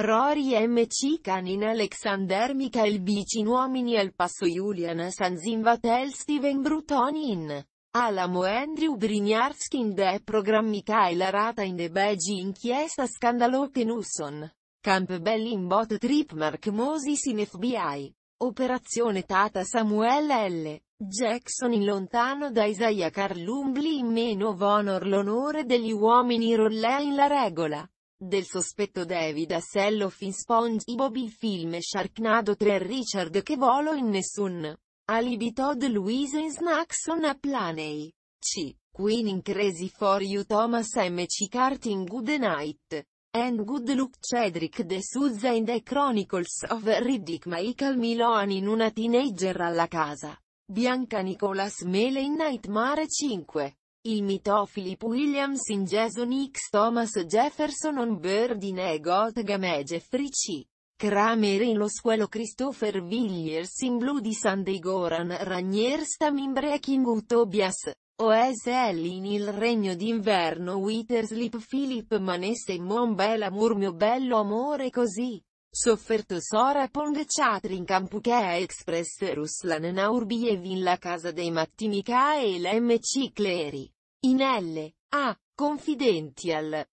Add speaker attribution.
Speaker 1: Rory MC Canin Alexander Michael Bicin Uomini al passo Julian Sanzinvatel Steven Brutoni in Alamo Andrew Brignarski in The Program Michael Rata in The Beggi Inchiesta Scandalo Tenusson. Campbell in Bot Trip Mark Moses in FBI Operazione Tata Samuel L. Jackson in lontano da Isaiah Carl in meno of honor l'onore degli uomini Rollè in la regola del sospetto David Asselloff in SpongeBob il film Sharknado 3 Richard che volo in nessun. Alibi Todd Louise in Snacks on a Planey. C. Queen in Crazy for You Thomas M. C. Cart in Good Night. And Good Luck Cedric De Souza in The Chronicles of Riddick Michael Milan in Una teenager alla casa. Bianca Nicolas Mele in Nightmare 5. Il mito Philip Williams in Jason X Thomas Jefferson on Bird in E. Gotham e Jeffrey C. Kramer in Lo Squelo Christopher Villiers in di Sunday Goran Ragnier Stam in Breaking Utobias. OSL in Il Regno d'Inverno Witherslip Philip Manesse in Mon Bella Murmio Bello Amore Così. Sofferto Sora Pong Chatrin Campuchea Express Ruslan Naurbi e La Casa dei Mattimica e l'MC Cleri. In L. A. Confidential.